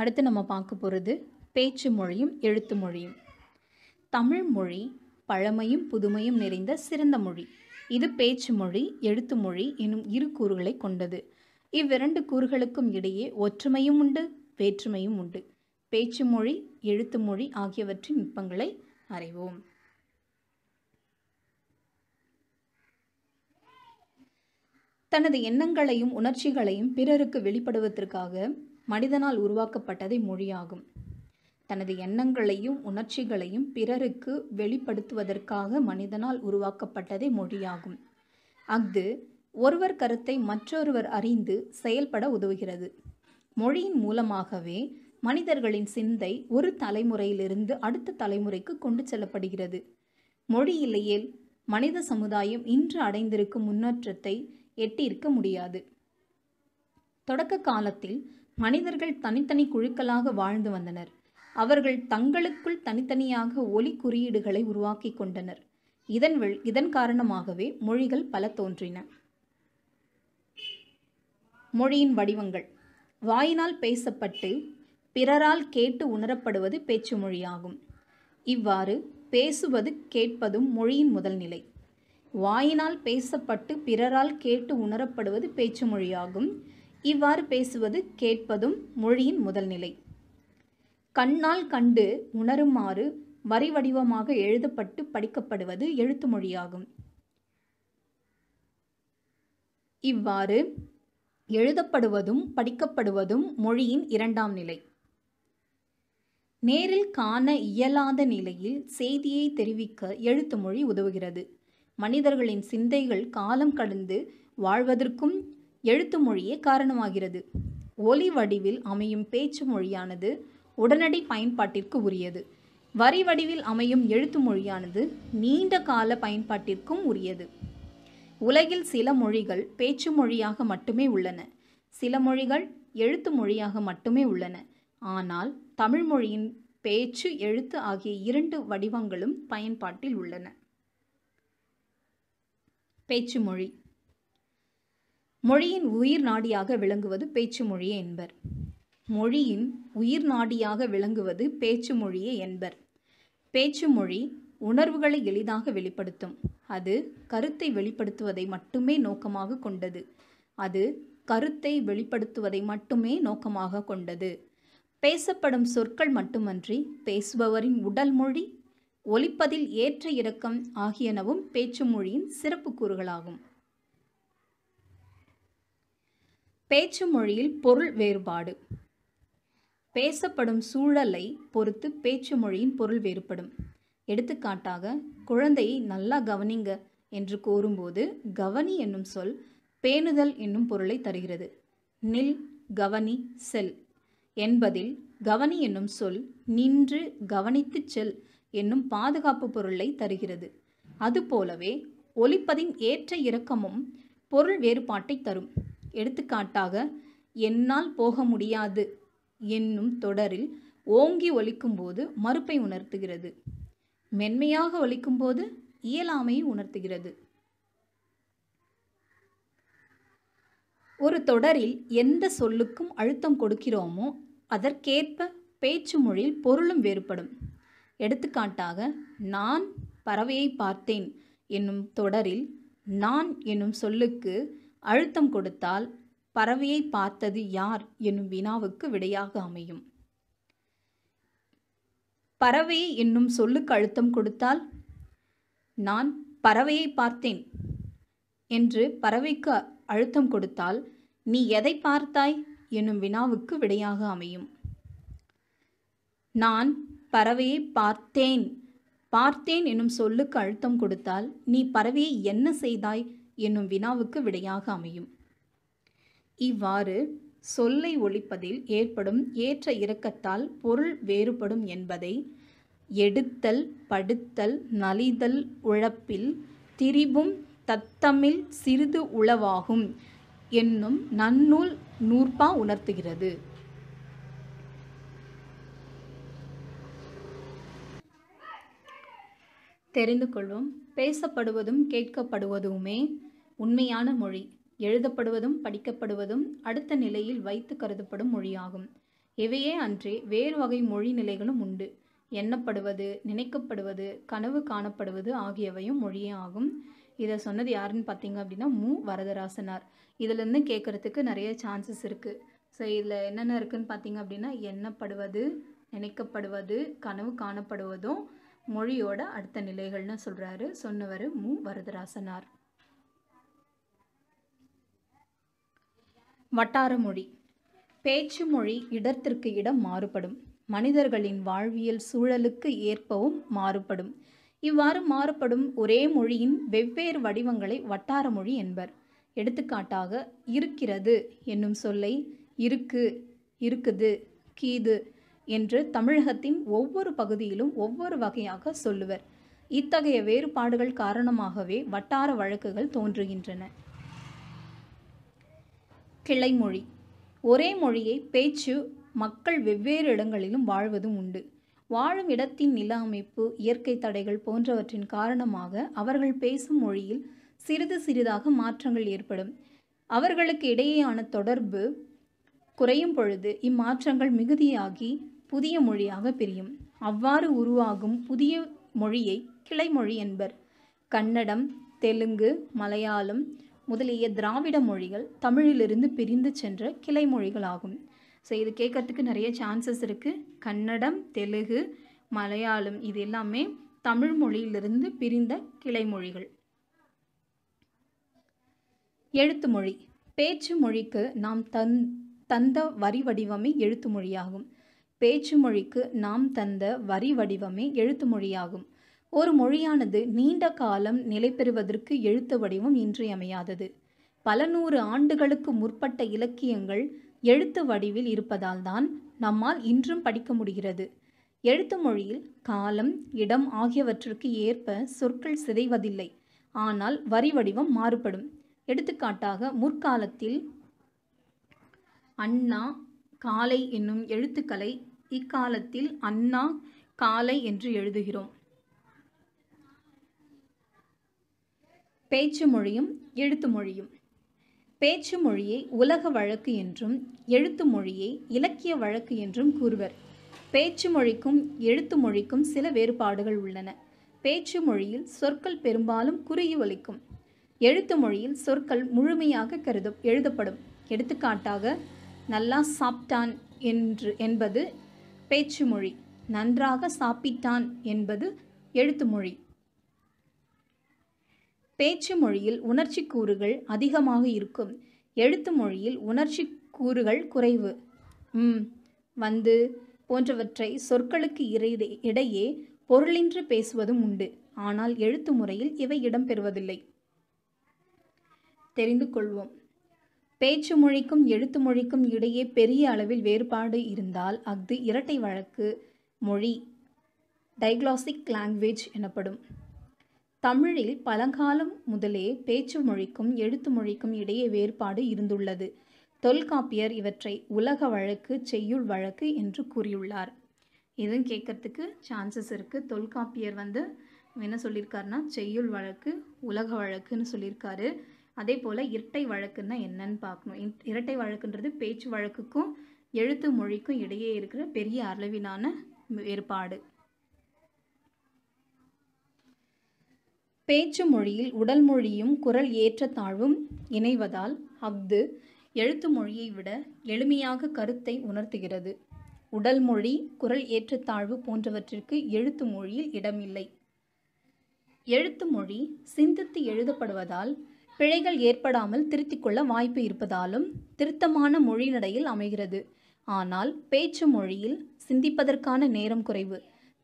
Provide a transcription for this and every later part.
அடுத்து நம்ம பார்க்க போகிறது பேச்சு மொழியும் எழுத்து மொழியும் தமிழ் மொழி பழமையும் புதுமையும் நிறைந்த சிறந்த மொழி இது பேச்சு மொழி எழுத்து மொழி எனும் இரு கூறுகளை கொண்டது இவ்விரண்டு கூறுகளுக்கும் இடையே ஒற்றுமையும் உண்டு வேற்றுமையும் உண்டு பேச்சு மொழி எழுத்து மொழி ஆகியவற்றின் நுட்பங்களை அறிவோம் தனது எண்ணங்களையும் உணர்ச்சிகளையும் பிறருக்கு வெளிப்படுவதற்காக மனிதனால் உருவாக்கப்பட்டதை மொழியாகும் தனது எண்ணங்களையும் உணர்ச்சிகளையும் பிறருக்கு வெளிப்படுத்துவதற்காக மனிதனால் உருவாக்கப்பட்டதே மொழியாகும் அஃது ஒருவர் கருத்தை மற்றொருவர் அறிந்து செயல்பட உதவுகிறது மொழியின் மூலமாகவே மனிதர்களின் சிந்தை ஒரு தலைமுறையிலிருந்து அடுத்த தலைமுறைக்கு கொண்டு செல்லப்படுகிறது மொழி இல்லையில் மனித சமுதாயம் இன்று அடைந்திருக்கும் முன்னேற்றத்தை எட்டியிருக்க முடியாது தொடக்க காலத்தில் மனிதர்கள் தனித்தனி குழுக்களாக வாழ்ந்து வந்தனர் அவர்கள் தங்களுக்குள் தனித்தனியாக ஒலி குறியீடுகளை உருவாக்கி கொண்டனர் இதன் இதன் காரணமாகவே மொழிகள் பல தோன்றின மொழியின் வடிவங்கள் வாயினால் பேசப்பட்டு பிறரால் கேட்டு உணரப்படுவது பேச்சு மொழியாகும் இவ்வாறு பேசுவது கேட்பதும் மொழியின் முதல் நிலை வாயினால் பேசப்பட்டு பிறரால் கேட்டு உணரப்படுவது பேச்சு மொழியாகும் இவ்வாறு பேசுவது கேட்பதும் மொழியின் முதல் நிலை கண்ணால் கண்டு உணருமாறு வரி வடிவமாக எழுதப்பட்டு படிக்கப்படுவது எழுத்து மொழியாகும் இவ்வாறு எழுதப்படுவதும் படிக்கப்படுவதும் மொழியின் இரண்டாம் நிலை நேரில் காண இயலாத நிலையில் செய்தியை தெரிவிக்க எழுத்து மொழி உதவுகிறது மனிதர்களின் சிந்தைகள் காலம் கடந்து வாழ்வதற்கும் எழுத்து மொழியே காரணமாகிறது ஒலி வடிவில் அமையும் பேச்சு மொழியானது உடனடி பயன்பாட்டிற்கு உரியது வரி வடிவில் அமையும் எழுத்து மொழியானது நீண்ட கால பயன்பாட்டிற்கும் உரியது உலகில் சில மொழிகள் பேச்சு மொழியாக மட்டுமே உள்ளன சில மொழிகள் எழுத்து மொழியாக மட்டுமே உள்ளன ஆனால் தமிழ் மொழியின் பேச்சு எழுத்து ஆகிய இரண்டு வடிவங்களும் பயன்பாட்டில் உள்ளன பேச்சு மொழி மொழியின் உயிர் நாடியாக விளங்குவது பேச்சு மொழியே என்பர் மொழியின் உயிர் நாடியாக விளங்குவது பேச்சு மொழியே என்பர் பேச்சு மொழி உணர்வுகளை எளிதாக வெளிப்படுத்தும் அது கருத்தை வெளிப்படுத்துவதை மட்டுமே நோக்கமாக கொண்டது அது கருத்தை வெளிப்படுத்துவதை மட்டுமே நோக்கமாக கொண்டது பேசப்படும் சொற்கள் மட்டுமன்றி பேசுபவரின் உடல் மொழி ஒலிப்பதில் ஏற்ற இறக்கம் ஆகியனவும் பேச்சு மொழியின் சிறப்பு கூறுகளாகும் பேச்சு மொழியில் பொருள் வேறுபாடு பேசப்படும் சூழலை பொறுத்து பேச்சு மொழியின் பொருள் வேறுபடும் எடுத்துக்காட்டாக குழந்தையை நல்லா கவனிங்க என்று கூறும்போது கவனி என்னும் சொல் பேணுதல் என்னும் பொருளை தருகிறது நில் கவனி செல் என்பதில் கவனி என்னும் சொல் நின்று கவனித்து செல் என்னும் பாதுகாப்பு பொருளை தருகிறது அதுபோலவே ஒலிப்பதின் ஏற்ற இறக்கமும் பொருள் வேறுபாட்டை தரும் எடுத்துக்காட்டாக என்னால் போக முடியாது என்னும் தொடரில் ஓங்கி ஒலிக்கும்போது மறுப்பை உணர்த்துகிறது மென்மையாக ஒலிக்கும்போது இயலாமையை உணர்த்துகிறது ஒரு தொடரில் எந்த சொல்லுக்கும் அழுத்தம் கொடுக்கிறோமோ அதற்கேற்ப பேச்சு மொழியில் பொருளும் வேறுபடும் எடுத்துக்காட்டாக நான் பறவையை பார்த்தேன் என்னும் தொடரில் நான் என்னும் சொல்லுக்கு அழுத்தம் கொடுத்தால் பறவையை பார்த்தது யார் என்னும் வினாவுக்கு விடையாக அமையும் பறவை என்னும் சொல்லுக்கு அழுத்தம் கொடுத்தால் நான் பறவையை பார்த்தேன் என்று பறவைக்கு அழுத்தம் கொடுத்தால் நீ எதை பார்த்தாய் என்னும் வினாவுக்கு விடையாக அமையும் நான் பறவையை பார்த்தேன் பார்த்தேன் என்னும் சொல்லுக்கு அழுத்தம் கொடுத்தால் நீ பறவையை என்ன செய்தாய் என்னும் வினாவுக்கு விடையாக அமையும் இவ்வாறு சொல்லை ஒழிப்பதில் ஏற்படும் ஏற்ற இறக்கத்தால் பொருள் வேறுபடும் என்பதை எடுத்தல் படுத்தல் நலிதல் உழப்பில் திரிபும் தத்தமில் சிறிது உளவாகும் என்னும் நன்னூல் நூற்பா உணர்த்துகிறது தெரிந்து கொள்வோம் பேசப்படுவதும் கேட்கப்படுவதுமே உண்மையான மொழி எழுதப்படுவதும் படிக்கப்படுவதும் அடுத்த நிலையில் வைத்து கருதப்படும் மொழியாகும் இவையே அன்றே வேறு வகை மொழி நிலைகளும் உண்டு எண்ணப்படுவது நினைக்கப்படுவது கனவு காணப்படுவது ஆகியவையும் மொழியே ஆகும் இதை சொன்னது யாருன்னு பார்த்தீங்க அப்படின்னா மு வரதராசனார் இதுலேருந்து கேட்குறதுக்கு நிறைய சான்சஸ் இருக்குது ஸோ இதில் என்னென்ன இருக்குதுன்னு பார்த்தீங்க அப்படின்னா எண்ணப்படுவது நினைக்கப்படுவது கனவு காணப்படுவதும் மொழியோட அடுத்த நிலைகள்னு சொல்கிறாரு சொன்னவர் மு வரதராசனார் வட்டார மொழி பேச்சு மொழி இடத்திற்கு இடம் மாறுபடும் மனிதர்களின் வாழ்வியல் சூழலுக்கு ஏற்பவும் மாறுபடும் இவ்வாறு மாறுபடும் ஒரே மொழியின் வெவ்வேறு வடிவங்களை வட்டார மொழி என்பர் எடுத்துக்காட்டாக இருக்கிறது என்னும் சொல்லை இருக்கு இருக்குது கீது என்று தமிழகத்தின் ஒவ்வொரு பகுதியிலும் ஒவ்வொரு வகையாக சொல்லுவர் இத்தகைய வேறுபாடுகள் காரணமாகவே வட்டார வழக்குகள் தோன்றுகின்றன கிளை மொழி ஒரே மொழியை பேச்சு மக்கள் வெவ்வேறு இடங்களிலும் வாழ்வதும் உண்டு வாழும் இடத்தின் நில அமைப்பு இயற்கை தடைகள் போன்றவற்றின் காரணமாக அவர்கள் பேசும் மொழியில் சிறிது சிறிதாக மாற்றங்கள் ஏற்படும் அவர்களுக்கு இடையேயான தொடர்பு குறையும் பொழுது இம்மாற்றங்கள் மிகுதியாகி புதிய மொழியாக பிரியும் அவ்வாறு உருவாகும் புதிய மொழியை கிளைமொழி என்பர் கன்னடம் தெலுங்கு மலையாளம் முதலிய திராவிட மொழிகள் தமிழிலிருந்து பிரிந்து சென்ற கிளை மொழிகள் ஆகும் ஸோ இது கேட்கறதுக்கு நிறைய சான்சஸ் இருக்குது கன்னடம் தெலுங்கு மலையாளம் இது எல்லாமே தமிழ் மொழியிலிருந்து பிரிந்த கிளை மொழிகள் எழுத்து மொழி பேச்சு மொழிக்கு நாம் தந் தந்த வரி வடிவமே எழுத்து மொழியாகும் பேச்சு மொழிக்கு நாம் தந்த வரி வடிவமே எழுத்து மொழியாகும் ஒரு மொழியானது நீண்ட காலம் நிலை பெறுவதற்கு எழுத்து வடிவம் இன்றியமையாதது பல நூறு ஆண்டுகளுக்கு முற்பட்ட இலக்கியங்கள் எழுத்து வடிவில் இருப்பதால் தான் நம்மால் இன்றும் படிக்க முடிகிறது எழுத்து மொழியில் காலம் இடம் ஆகியவற்றிற்கு ஏற்ப சொற்கள் சிதைவதில்லை ஆனால் வரி வடிவம் மாறுபடும் எடுத்துக்காட்டாக முற்காலத்தில் அண்ணா காலை என்னும் எழுத்துக்களை இக்காலத்தில் அண்ணா காலை என்று எழுதுகிறோம் பேச்சு மொழியும் எழுத்து மொழியும் பேச்சு மொழியை உலக வழக்கு என்றும் எழுத்து மொழியை இலக்கிய வழக்கு என்றும் கூறுவர் பேச்சு மொழிக்கும் எழுத்து மொழிக்கும் சில வேறுபாடுகள் உள்ளன பேச்சு மொழியில் சொற்கள் பெரும்பாலும் குறியொலிக்கும் எழுத்து மொழியில் சொற்கள் முழுமையாக கருத எழுதப்படும் எடுத்துக்காட்டாக நல்லா சாப்பிட்டான் என்று என்பது பேச்சு மொழி நன்றாக சாப்பிட்டான் என்பது எழுத்து மொழி பேச்சு மொழியில் உணர்ச்சி கூறுகள் அதிகமாக இருக்கும் எழுத்து மொழியில் உணர்ச்சி கூறுகள் குறைவு ம் வந்து போன்றவற்றை சொற்களுக்கு இடையே பொருளின்றி பேசுவதும் உண்டு ஆனால் எழுத்து முறையில் இவை இடம்பெறுவதில்லை தெரிந்து கொள்வோம் பேச்சு மொழிக்கும் எழுத்து மொழிக்கும் இடையே பெரிய அளவில் வேறுபாடு இருந்தால் அஃது இரட்டை வழக்கு மொழி டைக்ளாசிக் லாங்குவேஜ் எனப்படும் தமிழில் பழங்காலம் முதலே பேச்சு மொழிக்கும் எழுத்து மொழிக்கும் இடையே வேறுபாடு இருந்துள்ளது தொல்காப்பியர் இவற்றை உலக வழக்கு செய்யுள் வழக்கு என்று கூறியுள்ளார் இதுவும் கேட்கறதுக்கு சான்சஸ் இருக்குது தொல்காப்பியர் வந்து என்ன சொல்லியிருக்காருன்னா செய்யுள் வழக்கு உலக வழக்குன்னு சொல்லியிருக்காரு அதே போல் இரட்டை வழக்குன்னா என்னன்னு பார்க்கணும் இரட்டை வழக்குன்றது பேச்சு வழக்குக்கும் எழுத்து மொழிக்கும் இடையே இருக்கிற பெரிய அளவிலான வேறுபாடு பேச்சு மொழியில் உடல் மொழியும் குரல் ஏற்றத்தாழ்வும் இணைவதால் அஃது எழுத்து மொழியை விட எளிமையாக கருத்தை உணர்த்துகிறது உடல் மொழி குரல் ஏற்றத்தாழ்வு போன்றவற்றிற்கு எழுத்து மொழியில் இடமில்லை எழுத்து மொழி சிந்தித்து எழுதப்படுவதால் பிழைகள் ஏற்படாமல் திருத்திக்கொள்ள வாய்ப்பு இருப்பதாலும் திருத்தமான மொழி நடையில் அமைகிறது ஆனால் பேச்சு மொழியில் சிந்திப்பதற்கான நேரம் குறைவு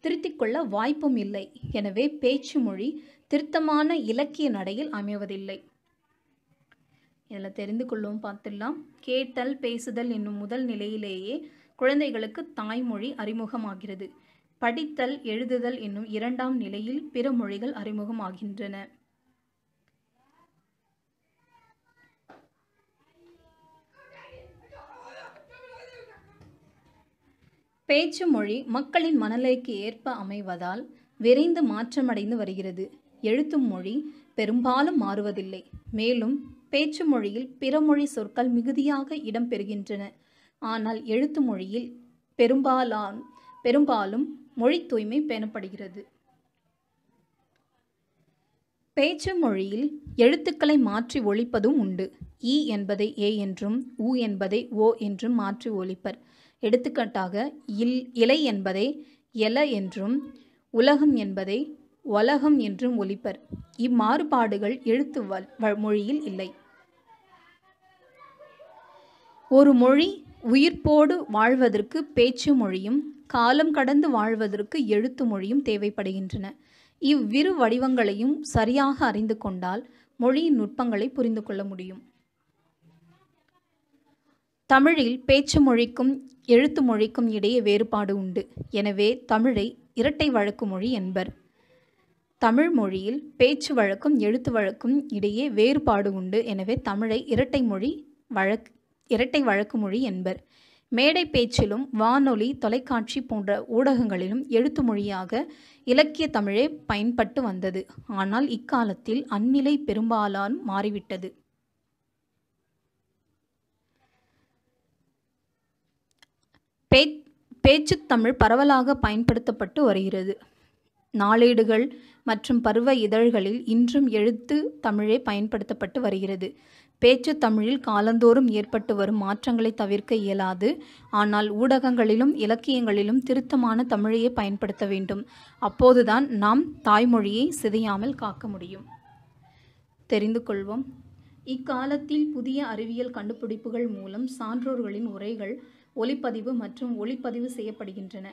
திருத்திக்கொள்ள வாய்ப்பும் இல்லை எனவே பேச்சு மொழி திருத்தமான இலக்கிய நடையில் அமைவதில்லை இதில் தெரிந்து கொள்ளவும் பார்த்துடலாம் கேட்டல் பேசுதல் என்னும் முதல் நிலையிலேயே குழந்தைகளுக்கு தாய்மொழி அறிமுகமாகிறது படித்தல் எழுதுதல் என்னும் இரண்டாம் நிலையில் பிற மொழிகள் அறிமுகமாகின்றன பேச்சு மொழி மக்களின் மனநிலைக்கு ஏற்ப அமைவதால் விரைந்து மாற்றமடைந்து வருகிறது எழுத்து மொழி பெரும்பாலும் மாறுவதில்லை மேலும் பேச்சு மொழியில் பிற மொழி சொற்கள் மிகுதியாக இடம்பெறுகின்றன ஆனால் எழுத்து மொழியில் பெரும்பாலான் பெரும்பாலும் மொழி தூய்மை பேணப்படுகிறது பேச்சு மொழியில் எழுத்துக்களை மாற்றி ஒழிப்பதும் உண்டு இ என்பதை ஏ என்றும் உ என்பதை ஓ என்றும் மாற்றி ஒழிப்பர் எடுத்துக்காட்டாக இல் இலை என்பதை எல என்றும் உலகம் என்பதை உலகம் என்றும் ஒலிப்பர் இம்மாறுபாடுகள் எழுத்து மொழியில் இல்லை ஒரு மொழி உயிர்ப்போடு வாழ்வதற்கு பேச்சு மொழியும் காலம் கடந்து வாழ்வதற்கு எழுத்து மொழியும் தேவைப்படுகின்றன இவ்விரு வடிவங்களையும் சரியாக அறிந்து கொண்டால் மொழியின் நுட்பங்களை புரிந்து கொள்ள முடியும் தமிழில் பேச்சு மொழிக்கும் எழுத்து மொழிக்கும் இடையே வேறுபாடு உண்டு எனவே தமிழை இரட்டை வழக்கு மொழி என்பர் தமிழ் மொழியில் பேச்சு வழக்கும் எழுத்து வழக்கும் இடையே வேறுபாடு உண்டு எனவே தமிழை இரட்டை மொழி வழக் இரட்டை வழக்கு மொழி என்பர் மேடை பேச்சிலும் வானொலி தொலைக்காட்சி போன்ற ஊடகங்களிலும் எழுத்து மொழியாக இலக்கிய தமிழே பயன்பட்டு வந்தது ஆனால் இக்காலத்தில் அந்நிலை பெரும்பாலான் மாறிவிட்டது பேச்சுத்தமிழ் பரவலாக பயன்படுத்தப்பட்டு வருகிறது நாளேடுகள் மற்றும் பருவ இதழ்களில் இன்றும் எழுத்து தமிழே பயன்படுத்தப்பட்டு வருகிறது பேச்சு தமிழில் காலந்தோறும் ஏற்பட்டு வரும் மாற்றங்களை தவிர்க்க இயலாது ஆனால் ஊடகங்களிலும் இலக்கியங்களிலும் திருத்தமான தமிழையே பயன்படுத்த வேண்டும் அப்போதுதான் நாம் தாய்மொழியை சிதையாமல் காக்க முடியும் தெரிந்து கொள்வோம் இக்காலத்தில் புதிய அறிவியல் கண்டுபிடிப்புகள் மூலம் சான்றோர்களின் உரைகள் ஒளிப்பதிவு மற்றும் ஒளிப்பதிவு செய்யப்படுகின்றன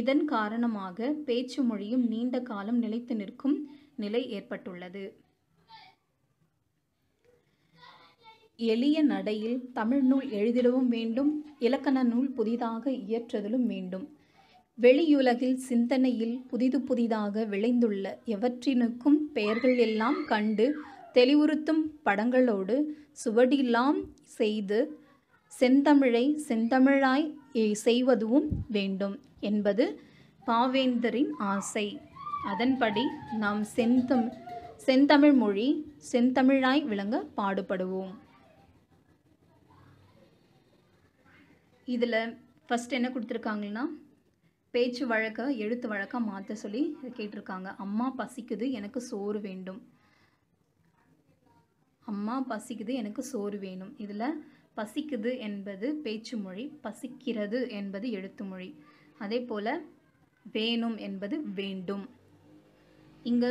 இதன் காரணமாக பேச்சு மொழியும் நீண்ட காலம் நிலைத்து நிற்கும் நிலை ஏற்பட்டுள்ளது எளிய நடையில் தமிழ் நூல் எழுதிடவும் வேண்டும் இலக்கண நூல் புதிதாக இயற்றுதலும் வேண்டும் வெளியுலகில் சிந்தனையில் புதிது புதிதாக விளைந்துள்ள எவற்றினுக்கும் பெயர்கள் எல்லாம் கண்டு தெளிவுறுத்தும் படங்களோடு சுவடிலாம் செய்து செந்தமிழை செந்தமிழாய் செய்வதும் வேண்டும் என்பது பாவேந்தரின் ஆசை அதன்படி நாம் செந்தம் செந்தமிழ் மொழி செந்தமிழாய் விளங்க பாடுபடுவோம் இதில் ஃபஸ்ட் என்ன கொடுத்துருக்காங்கன்னா பேச்சு வழக்கை எழுத்து வழக்க மாற்ற சொல்லி கேட்டிருக்காங்க அம்மா பசிக்குது எனக்கு சோறு வேண்டும் அம்மா பசிக்குது எனக்கு சோறு வேணும் இதில் பசிக்குது என்பது பேச்சு மொழி பசிக்கிறது என்பது எழுத்து மொழி அதே போல் வேணும் என்பது வேண்டும் இங்கே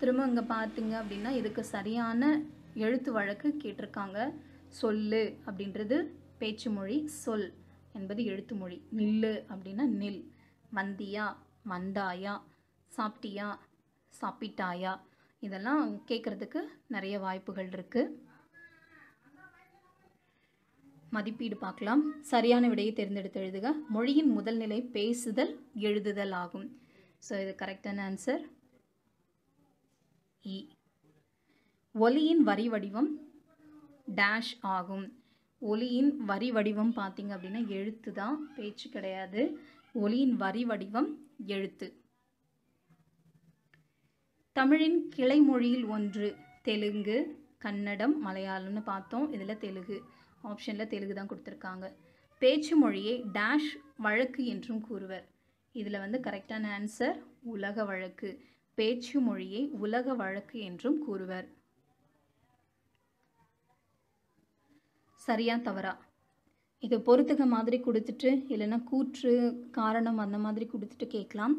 திரும்ப இங்கே பார்த்தீங்க அப்படின்னா இதுக்கு சரியான எழுத்து வழக்கு கேட்டிருக்காங்க சொல்லு அப்படின்றது பேச்சு மொழி சொல் என்பது எழுத்து மொழி நில்லு அப்படின்னா நில் வந்தியா வந்தாயா சாப்பிட்டியா சாப்பிட்டாயா இதெல்லாம் கேட்குறதுக்கு நிறைய வாய்ப்புகள் இருக்குது மதிப்பீடு பார்க்கலாம் சரியான விடையை தேர்ந்தெடுத்து எழுதுக மொழியின் முதல் நிலை பேசுதல் எழுதுதல் ஆகும் ஸோ இது கரெக்டான ஆன்சர் இ ஒலியின் வரி வடிவம் டேஷ் ஆகும் ஒலியின் வரி வடிவம் பார்த்திங்க அப்படின்னா எழுத்து தான் பேச்சு கிடையாது ஒலியின் வரி வடிவம் எழுத்து தமிழின் கிளை மொழியில் ஒன்று தெலுங்கு கன்னடம் மலையாளம்னு பார்த்தோம் இதில் தெலுங்கு ஆப்ஷனில் தெலுங்கு தான் கொடுத்துருக்காங்க பேச்சு மொழியை டேஷ் வழக்கு என்றும் கூறுவர் இதில் வந்து கரெக்டான ஆன்சர் உலக வழக்கு பேச்சு மொழியை உலக வழக்கு என்றும் கூறுவர் சரியா தவறா இது பொறுத்துக மாதிரி கொடுத்துட்டு இல்லைன்னா கூற்று காரணம் அந்த மாதிரி கொடுத்துட்டு கேட்கலாம்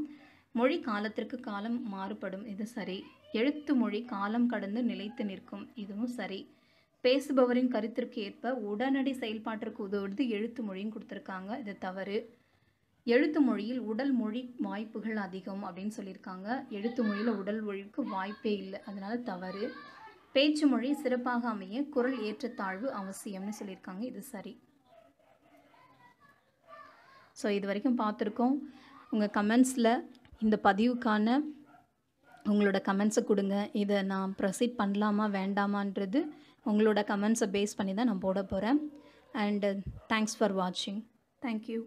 மொழி காலத்திற்கு காலம் மாறுபடும் இது சரி எழுத்து மொழி காலம் கடந்து நிலைத்து நிற்கும் இதுவும் சரி பேசுபவரின் கருத்திற்கு ஏற்ப உடனடி செயல்பாட்டிற்கு உதவுவது எழுத்து மொழியும் கொடுத்துருக்காங்க இது தவறு எழுத்து மொழியில் உடல் மொழி வாய்ப்புகள் அதிகம் அப்படின்னு சொல்லியிருக்காங்க எழுத்து மொழியில் உடல் மொழிக்கு வாய்ப்பே இல்லை அதனால் தவறு பேச்சு மொழி சிறப்பாக அமைய குரல் ஏற்றத்தாழ்வு அவசியம்னு சொல்லியிருக்காங்க இது சரி ஸோ இது வரைக்கும் பார்த்துருக்கோம் உங்கள் கமெண்ட்ஸில் இந்த பதிவுக்கான உங்களோட கமெண்ட்ஸை கொடுங்க இதை நான் ப்ரொசீட் பண்ணலாமா வேண்டாமான்றது உங்களோட கமெண்ட்ஸை பேஸ் பண்ணி தான் நான் போட போகிறேன் அண்டு தேங்க்ஸ் ஃபார் வாட்சிங் தேங்க்யூ